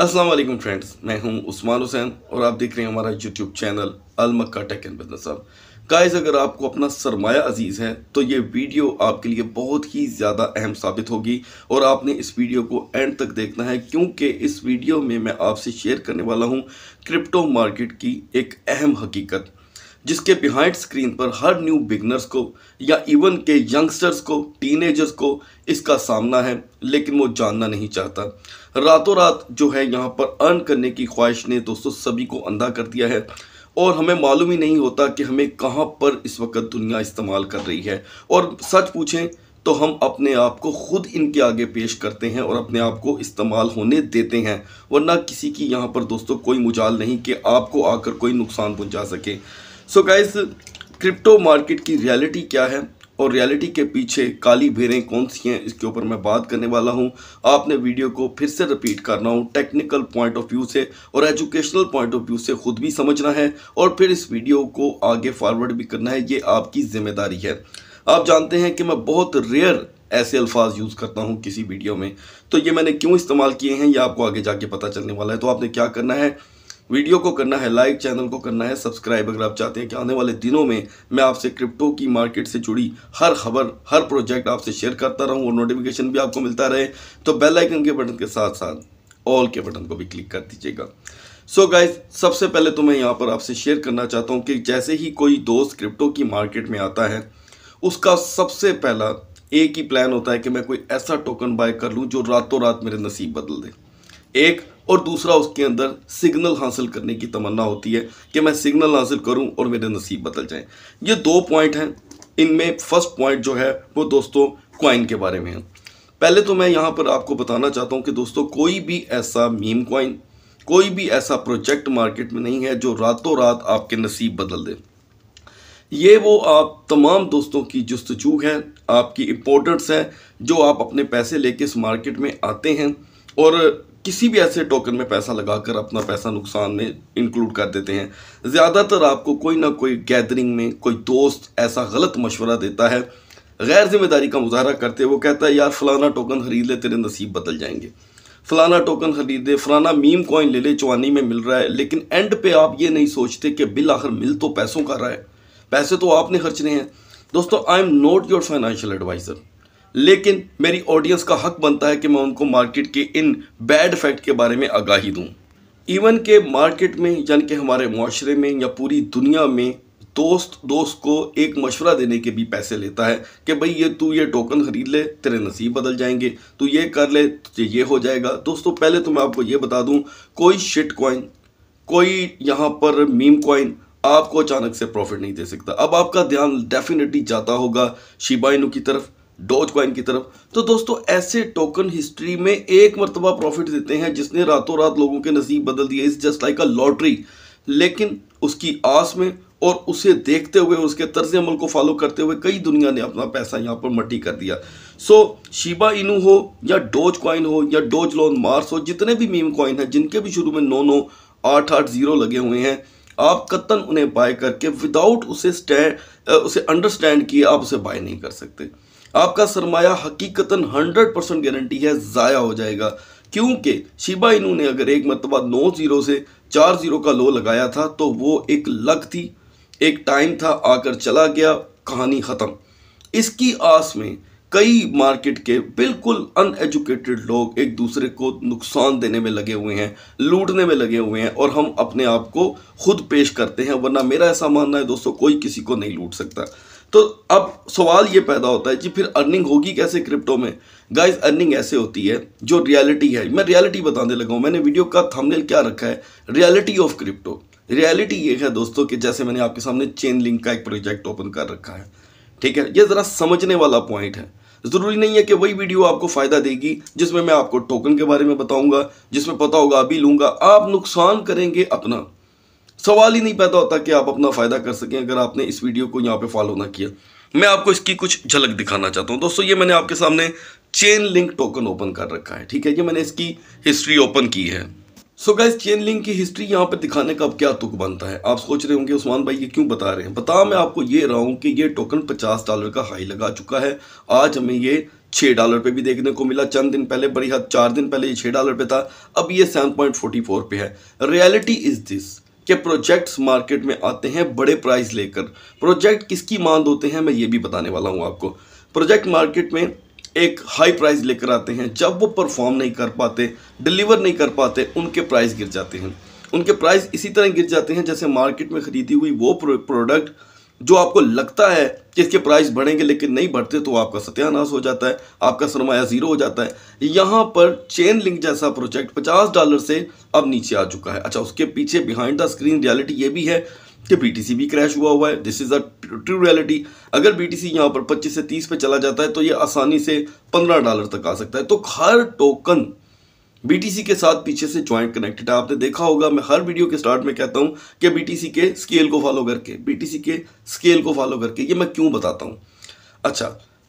अस्सलाम वालेकुम फ्रेंड्स मैं हूं उस्मान हुसैन और आप देख रहे हैं हमारा YouTube channel Almakka tech and business अब गाइस अगर आपको अपना सरमाया अजीज़ है तो ये वीडियो आपके लिए बहुत ही ज़्यादा अहम साबित होगी और आपने इस वीडियो को एंड तक देखना है क्योंकि इस वीडियो में मैं आपसे शेयर करने वाला हूँ क्रिप्टो मार्केट की एक अहम हकीकत जिसके बिहाइंड स्क्रीन पर हर न्यू बिगनर्स को या इवन के यंगस्टर्स को टीनेजर्स को इसका सामना है लेकिन वो जानना नहीं चाहता रातों रात जो है यहाँ पर अर्न करने की ख्वाहिश ने दोस्तों सभी को अंधा कर दिया है और हमें मालूम ही नहीं होता कि हमें कहाँ पर इस वक्त दुनिया इस्तेमाल कर रही है और सच पूछें तो हम अपने आप को खुद इनके आगे पेश करते हैं और अपने आप को इस्तेमाल होने देते हैं वरना किसी की यहाँ पर दोस्तों कोई मुजाल नहीं कि आपको आकर कोई नुकसान पहुँचा सके सो गाइस क्रिप्टो मार्केट की रियलिटी क्या है और रियलिटी के पीछे काली भेरें कौन सी हैं इसके ऊपर मैं बात करने वाला हूं आपने वीडियो को फिर से रिपीट करना हूं टेक्निकल पॉइंट ऑफ व्यू से और एजुकेशनल पॉइंट ऑफ व्यू से खुद भी समझना है और फिर इस वीडियो को आगे फॉरवर्ड भी करना है ये आपकी जिम्मेदारी है आप जानते हैं कि मैं बहुत रेयर ऐसे अल्फाज यूज़ करता हूँ किसी वीडियो में तो ये मैंने क्यों इस्तेमाल किए हैं ये आपको आगे जाके पता चलने वाला है तो आपने क्या करना है वीडियो को करना है लाइक चैनल को करना है सब्सक्राइब अगर आप चाहते हैं कि आने वाले दिनों में मैं आपसे क्रिप्टो की मार्केट से जुड़ी हर खबर हर प्रोजेक्ट आपसे शेयर करता रहूं और नोटिफिकेशन भी आपको मिलता रहे तो बेल आइकन के बटन के साथ साथ ऑल के बटन को भी क्लिक कर दीजिएगा सो so गाइज सबसे पहले तो मैं यहाँ पर आपसे शेयर करना चाहता हूँ कि जैसे ही कोई दोस्त क्रिप्टो की मार्केट में आता है उसका सबसे पहला एक ही प्लान होता है कि मैं कोई ऐसा टोकन बाय कर लूँ जो रातों रात मेरे नसीब बदल दे एक और दूसरा उसके अंदर सिग्नल हासिल करने की तमन्ना होती है कि मैं सिग्नल हासिल करूं और मेरे नसीब बदल जाएं ये दो पॉइंट हैं इनमें फर्स्ट पॉइंट जो है वो दोस्तों कॉइन के बारे में है पहले तो मैं यहाँ पर आपको बताना चाहता हूँ कि दोस्तों कोई भी ऐसा मीम कॉइन कोई भी ऐसा प्रोजेक्ट मार्केट में नहीं है जो रातों रात आपके नसीब बदल दे ये वो आप तमाम दोस्तों की जस्तजू है आपकी इम्पोर्टेंट्स है जो आप अपने पैसे लेके इस मार्केट में आते हैं और किसी भी ऐसे टोकन में पैसा लगाकर अपना पैसा नुकसान में इंक्लूड कर देते हैं ज़्यादातर आपको कोई ना कोई गैदरिंग में कोई दोस्त ऐसा गलत मशवरा देता है गैर जिम्मेदारी का मुजाहरा करते वो कहता है यार फलाना टोकन खरीद ले तेरे नसीब बदल जाएंगे फलाना टोकन खरीद फलाना मीम कॉइन ले ले चवानी में मिल रहा है लेकिन एंड पे आप ये नहीं सोचते कि बिल आखिर मिल तो पैसों का रहा है पैसे तो आपने खर्चने हैं दोस्तों I am not your financial adviser लेकिन मेरी ऑडियंस का हक बनता है कि मैं उनको मार्केट के इन बैड फैक्ट के बारे में आगाही दूँ इवन के मार्केट में यानी कि हमारे माशरे में या पूरी दुनिया में दोस्त दोस्त को एक मशवरा देने के भी पैसे लेता है कि भाई ये तू ये टोकन ख़रीद ले तेरे नसीब बदल जाएंगे तू ये कर ले तुझे ये हो जाएगा दोस्तों पहले तो मैं आपको ये बता दूं कोई शिट कॉइन कोई यहाँ पर मीम कॉइन आपको अचानक से प्रॉफिट नहीं दे सकता अब आपका ध्यान डेफिनेटली जाता होगा शिबाइनू की तरफ डोज क्वाइन की तरफ तो दोस्तों ऐसे टोकन हिस्ट्री में एक मरतबा प्रॉफिट देते हैं जिसने रातों रात लोगों के नसीब बदल दिए इस जस्ट लाइक अ लॉटरी लेकिन उसकी आस में और उसे देखते हुए उसके तर्ज अमल को फॉलो करते हुए कई दुनिया ने अपना पैसा यहाँ पर मट्टी कर दिया सो शिबा इनू हो या डोज क्वाइन हो या डोज लोन मार्स हो जितने भी मीम क्वाइन हैं जिनके भी शुरू में नौ नौ आठ आठ जीरो लगे हुए हैं आप कत्तन उन्हें बाय करके विदाउट उसे स्टैंड उसे अंडरस्टैंड किए आप उसे बाय नहीं कर सकते आपका सरमाया हकीकतन हंड्रेड परसेंट गारंटी है ज़ाया हो जाएगा क्योंकि शिबा इनू ने अगर एक मरतबा नौ जीरो से चार जीरो का लो लगाया था तो वो एक लक थी एक टाइम था आकर चला गया कहानी ख़त्म इसकी आस में कई मार्केट के बिल्कुल अनएजुकेटेड लोग एक दूसरे को नुकसान देने में लगे हुए हैं लूटने में लगे हुए हैं और हम अपने आप को खुद पेश करते हैं वरना मेरा ऐसा मानना है दोस्तों कोई किसी को नहीं लूट सकता तो अब सवाल ये पैदा होता है जी फिर अर्निंग होगी कैसे क्रिप्टो में गाइस अर्निंग ऐसे होती है जो रियलिटी है मैं रियलिटी बताने लगा हूँ मैंने वीडियो का थंबनेल क्या रखा है रियलिटी ऑफ क्रिप्टो रियलिटी ये है दोस्तों कि जैसे मैंने आपके सामने चेन लिंक का एक प्रोजेक्ट ओपन कर रखा है ठीक है ये ज़रा समझने वाला पॉइंट है ज़रूरी नहीं है कि वही वीडियो आपको फ़ायदा देगी जिसमें मैं आपको टोकन के बारे में बताऊंगा जिसमें पता होगा अभी लूँगा आप नुकसान करेंगे अपना सवाल ही नहीं पैदा होता कि आप अपना फ़ायदा कर सकें अगर आपने इस वीडियो को यहाँ पे फॉलो ना किया मैं आपको इसकी कुछ झलक दिखाना चाहता हूँ दोस्तों ये मैंने आपके सामने चेन लिंक टोकन ओपन कर रखा है ठीक है ये मैंने इसकी हिस्ट्री ओपन की है सो गैस चेन लिंक की हिस्ट्री यहाँ पर दिखाने का अब क्या तुक बनता है आप सोच रहे होंगे उस्मान भाई ये क्यों बता रहे हैं बता मैं आपको ये रहा हूँ कि ये टोकन पचास डॉलर का हाई लगा चुका है आज हमें ये छः डॉलर पे भी देखने को मिला चंद दिन पहले बड़ी हद चार दिन पहले ये छः डॉलर पे था अब ये सेवन पॉइंट फोर्टी फोर पे है रियलिटी इज़ दिस कि प्रोजेक्ट्स मार्केट में आते हैं बड़े प्राइस लेकर प्रोजेक्ट किसकी मांद होते हैं मैं ये भी बताने वाला हूँ आपको प्रोजेक्ट मार्केट में एक हाई प्राइस लेकर आते हैं जब वो परफॉर्म नहीं कर पाते डिलीवर नहीं कर पाते उनके प्राइस गिर जाते हैं उनके प्राइस इसी तरह गिर जाते हैं जैसे मार्केट में ख़रीदी हुई वो प्रोडक्ट जो आपको लगता है कि इसके प्राइस बढ़ेंगे लेकिन नहीं बढ़ते तो आपका सत्यानाश हो जाता है आपका सरमाया ज़ीरो हो जाता है यहाँ पर चेन लिंक जैसा प्रोजेक्ट 50 डॉलर से अब नीचे आ चुका है अच्छा उसके पीछे बिहाइंड द स्क्रीन रियलिटी ये भी है कि बी भी क्रैश हुआ हुआ है this is a true reality अगर बी यहाँ पर पच्चीस से तीस पर चला जाता है तो ये आसानी से पंद्रह डॉलर तक आ सकता है तो हर टोकन बीटीसी के साथ पीछे से ज्वाइंट कनेक्टेड है आपने देखा होगा मैं हर वीडियो के स्टार्ट में कहता हूँ कि बीटीसी के स्केल को फॉलो करके बीटीसी के स्केल को फॉलो करके ये मैं क्यों बताता हूँ अच्छा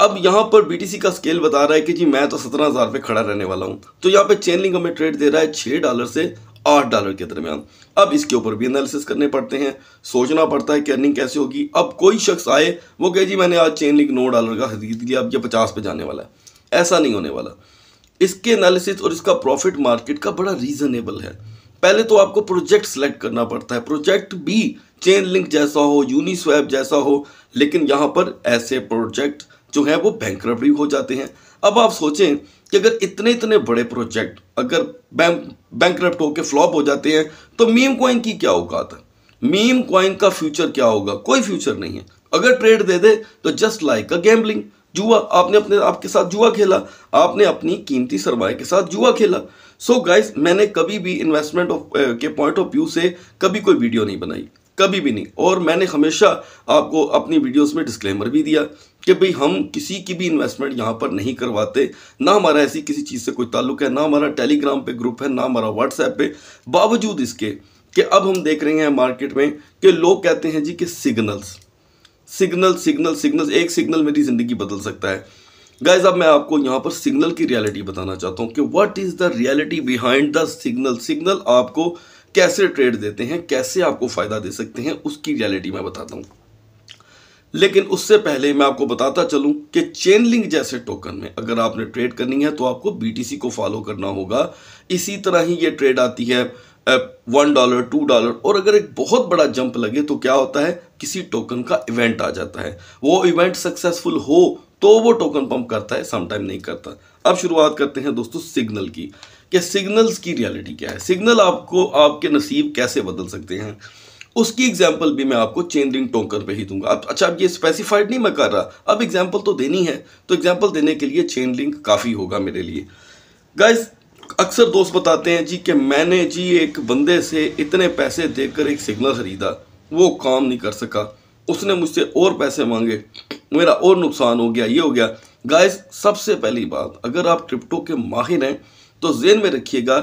अब यहाँ पर बीटीसी का स्केल बता रहा है कि जी मैं तो सत्रह हज़ार पे खड़ा रहने वाला हूँ तो यहाँ पे चेन लिंक हमें ट्रेड दे रहा है छः डॉलर से आठ डॉलर के दरमियान अब इसके ऊपर भी एनालिसिस करने पड़ते हैं सोचना पड़ता है कि अर्निंग कैसे होगी अब कोई शख्स आए वो कहे जी मैंने आज चेन लिंक नौ डॉलर का खरीद लिया अब ये पचास पे जाने वाला है ऐसा नहीं होने वाला इसके एनालिसिस और इसका प्रॉफिट मार्केट का बड़ा रीजनेबल है पहले तो आपको प्रोजेक्ट सेलेक्ट करना पड़ता है प्रोजेक्ट भी चेन लिंक जैसा हो यूनिस्वैप जैसा हो लेकिन यहाँ पर ऐसे प्रोजेक्ट जो हैं वो बैंक हो जाते हैं अब आप सोचें कि अगर इतने इतने बड़े प्रोजेक्ट अगर बैंक बैंक होकर फ्लॉप हो जाते हैं तो मीम क्वाइन की क्या औकात है मीम क्वाइन का फ्यूचर क्या होगा कोई फ्यूचर नहीं है अगर ट्रेड दे दे तो जस्ट लाइक अ गैम्बलिंग जुआ आपने अपने आपके साथ जुआ खेला आपने अपनी कीमती सरमाए के साथ जुआ खेला सो so गाइस मैंने कभी भी इन्वेस्टमेंट ऑफ uh, के पॉइंट ऑफ व्यू से कभी कोई वीडियो नहीं बनाई कभी भी नहीं और मैंने हमेशा आपको अपनी वीडियोस में डिस्क्लेमर भी दिया कि भाई हम किसी की भी इन्वेस्टमेंट यहाँ पर नहीं करवाते ना हमारा ऐसी किसी चीज़ से कोई ताल्लुक है ना हमारा टेलीग्राम पे ग्रुप है ना हमारा व्हाट्सएप पे बावजूद इसके कि अब हम देख रहे हैं मार्केट में कि लोग कहते हैं जी कि सिग्नल्स सिग्नल सिग्नल सिग्नल एक सिग्नल मेरी ज़िंदगी बदल सकता है गाइज अब मैं आपको यहाँ पर सिग्नल की रियलिटी बताना चाहता हूँ कि what is the reality behind the signal signal आपको कैसे ट्रेड देते हैं कैसे आपको फ़ायदा दे सकते हैं उसकी रियलिटी मैं बताता हूँ लेकिन उससे पहले मैं आपको बताता चलूं कि चेनलिंग जैसे टोकन में अगर आपने ट्रेड करनी है तो आपको बीटीसी को फॉलो करना होगा इसी तरह ही ये ट्रेड आती है वन डॉलर टू डॉलर और अगर एक बहुत बड़ा जंप लगे तो क्या होता है किसी टोकन का इवेंट आ जाता है वो इवेंट सक्सेसफुल हो तो वो टोकन पंप करता है समटाइम नहीं करता अब शुरुआत करते हैं दोस्तों सिग्नल की कि सिग्नल्स की रियलिटी क्या है सिग्नल आपको आपके नसीब कैसे बदल सकते हैं उसकी एग्जाम्पल भी मैं आपको चेन टोकन पे ही दूंगा अब अच्छा अब ये स्पेसिफाइड नहीं मैं कर रहा अब एग्जाम्पल तो देनी है तो एग्जाम्पल देने के लिए चेन लिंक काफ़ी होगा मेरे लिए गाइज अक्सर दोस्त बताते हैं जी कि मैंने जी एक बंदे से इतने पैसे देकर एक सिग्नल ख़रीदा वो काम नहीं कर सका उसने मुझसे और पैसे मांगे मेरा और नुकसान हो गया ये हो गया गाइस सबसे पहली बात अगर आप क्रिप्टो के माहिर हैं तो जेन में रखिएगा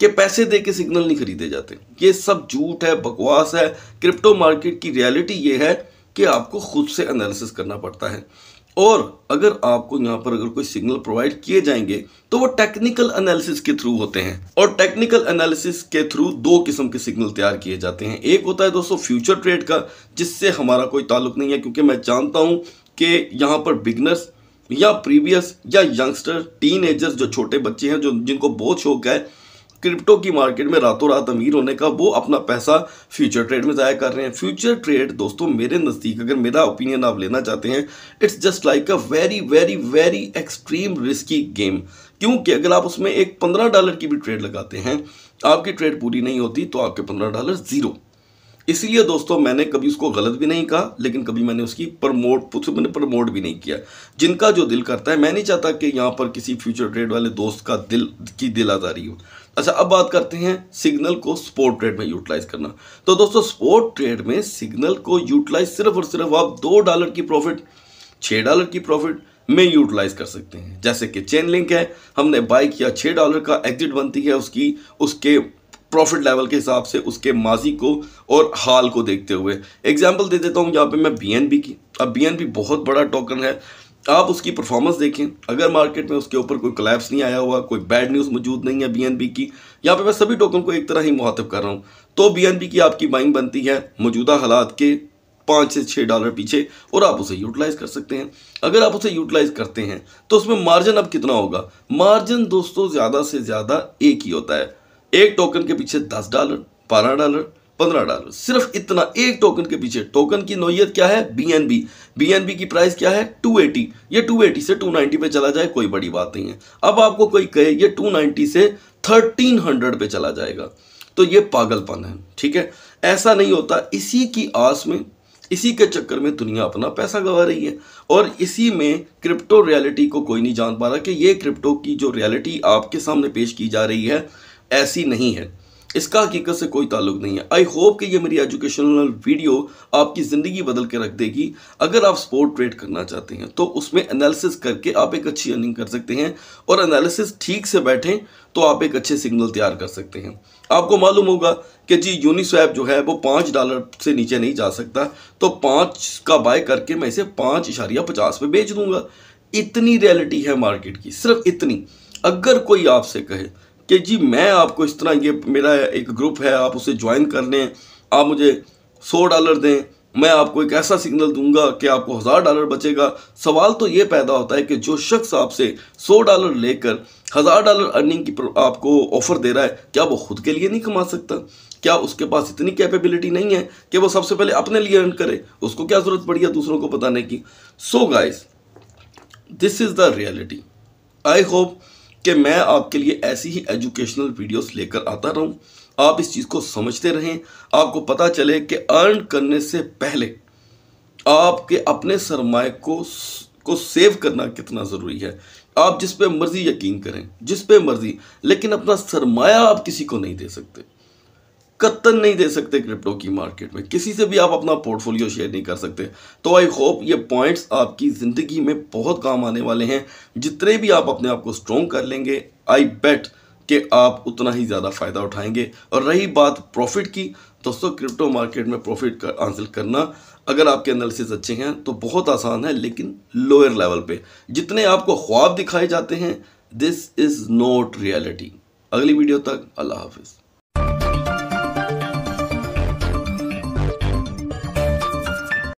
कि पैसे दे के सिग्नल नहीं खरीदे जाते ये सब झूठ है बकवास है क्रिप्टो मार्केट की रियलिटी ये है कि आपको खुद से एनालिसिस करना पड़ता है और अगर आपको यहाँ पर अगर कोई सिग्नल प्रोवाइड किए जाएंगे तो वो टेक्निकल एनालिसिस के थ्रू होते हैं और टेक्निकल एनालिसिस के थ्रू दो किस्म के सिग्नल तैयार किए जाते हैं एक होता है दोस्तों फ्यूचर ट्रेड का जिससे हमारा कोई ताल्लुक नहीं है क्योंकि मैं जानता हूँ कि यहाँ पर बिगनर्स या प्रीवियस या यंगस्टर टीन जो छोटे बच्चे हैं जो जिनको बहुत शौक है क्रिप्टो की मार्केट में रातों रात अमीर होने का वो अपना पैसा फ्यूचर ट्रेड में ज़ाया कर रहे हैं फ्यूचर ट्रेड दोस्तों मेरे नज़दीक अगर मेरा ओपिनियन आप लेना चाहते हैं it's just like a very very very extreme risky game क्योंकि अगर आप उसमें एक पंद्रह डॉलर की भी ट्रेड लगाते हैं आपकी ट्रेड पूरी नहीं होती तो आपके पंद्रह डॉलर ज़ीरो इसलिए दोस्तों मैंने कभी उसको गलत भी नहीं कहा लेकिन कभी मैंने उसकी प्रमोट उसे मैंने प्रमोट भी नहीं किया जिनका जो दिल करता है मैं नहीं चाहता कि यहाँ पर किसी फ्यूचर ट्रेड वाले दोस्त का दिल की दिल आजारी हो अच्छा अब बात करते हैं सिग्नल को स्पोर्ट ट्रेड में यूटिलाइज करना तो दोस्तों स्पोर्ट ट्रेड में सिग्नल को यूटिलाइज सिर्फ और सिर्फ आप दो डॉलर की प्रॉफिट छः डॉलर की प्रॉफिट में यूटिलाइज कर सकते हैं जैसे कि चेन लिंक है हमने बाई किया छः डॉलर का एग्जिट बनती है उसकी उसके प्रॉफिट लेवल के हिसाब से उसके माजी को और हाल को देखते हुए एग्जाम्पल दे देता हूँ यहाँ पर मैं बी की अब बी बहुत बड़ा टोकन है आप उसकी परफॉर्मेंस देखें अगर मार्केट में उसके ऊपर कोई कलेप्स नहीं आया हुआ कोई बैड न्यूज़ मौजूद नहीं है बीएनबी की यहाँ पे मैं सभी टोकन को एक तरह ही मुहातब कर रहा हूँ तो बीएनबी की आपकी बाइंग बनती है मौजूदा हालात के पाँच से छः डॉलर पीछे और आप उसे यूटिलाइज़ कर सकते हैं अगर आप उसे यूटिलाइज़ करते हैं तो उसमें मार्जिन अब कितना होगा मार्जिन दोस्तों ज़्यादा से ज़्यादा एक ही होता है एक टोकन के पीछे दस डॉलर बारह डॉलर पंद्रह डॉलर सिर्फ इतना एक टोकन के पीछे टोकन की नोयत क्या है बीएनबी बीएनबी की प्राइस क्या है 280 ये 280 से 290 पे चला जाए कोई बड़ी बात नहीं है अब आपको कोई कहे ये 290 से 1300 पे चला जाएगा तो ये पागलपन है ठीक है ऐसा नहीं होता इसी की आस में इसी के चक्कर में दुनिया अपना पैसा गंवा रही है और इसी में क्रिप्टो रियलिटी को कोई नहीं जान पा रहा कि ये क्रिप्टो की जो रियलिटी आपके सामने पेश की जा रही है ऐसी नहीं है इसका हकीकत से कोई ताल्लुक नहीं है आई होप कि ये मेरी एजुकेशनल वीडियो आपकी ज़िंदगी बदल के रख देगी अगर आप स्पोर्ट ट्रेड करना चाहते हैं तो उसमें एनालिसिस करके आप एक अच्छी अर्निंग कर सकते हैं और एनालिसिस ठीक से बैठें तो आप एक अच्छे सिग्नल तैयार कर सकते हैं आपको मालूम होगा कि जी यूनिस्वैप जो है वो पाँच डॉलर से नीचे नहीं जा सकता तो पाँच का बाय करके मैं इसे पाँच इशारिया पचास में बेच दूंगा इतनी रियलिटी है मार्केट की सिर्फ इतनी अगर कोई आपसे कहे कि जी मैं आपको इस तरह ये मेरा एक ग्रुप है आप उसे ज्वाइन कर लें आप मुझे सौ डॉलर दें मैं आपको एक ऐसा सिग्नल दूंगा कि आपको हज़ार डॉलर बचेगा सवाल तो ये पैदा होता है कि जो शख्स आपसे सौ डॉलर लेकर हज़ार डॉलर अर्निंग की आपको ऑफ़र दे रहा है क्या वो खुद के लिए नहीं कमा सकता क्या उसके पास इतनी कैपेबिलिटी नहीं है कि वो सबसे पहले अपने लिए अर्न करे उसको क्या ज़रूरत पड़ी है दूसरों को बताने की so guys this is the reality I hope कि मैं आपके लिए ऐसी ही एजुकेशनल वीडियोस लेकर आता रहूं आप इस चीज़ को समझते रहें आपको पता चले कि अर्न करने से पहले आपके अपने सरमाए को को सेव करना कितना ज़रूरी है आप जिस पे मर्ज़ी यकीन करें जिस पे मर्ज़ी लेकिन अपना सरमाया आप किसी को नहीं दे सकते कत्तन नहीं दे सकते क्रिप्टो की मार्केट में किसी से भी आप अपना पोर्टफोलियो शेयर नहीं कर सकते तो आई होप ये पॉइंट्स आपकी ज़िंदगी में बहुत काम आने वाले हैं जितने भी आप अपने आप को स्ट्रॉन्ग कर लेंगे आई बेट कि आप उतना ही ज़्यादा फ़ायदा उठाएंगे और रही बात प्रॉफिट की दोस्तों क्रिप्टो मार्केट में प्रॉफिट कर, हासिल करना अगर आपके एनालिसिस अच्छे हैं तो बहुत आसान है लेकिन लोअर लेवल पे जितने आपको ख्वाब दिखाए जाते हैं दिस इज़ नॉट रियलिटी अगली वीडियो तक अल्लाह हाफिज़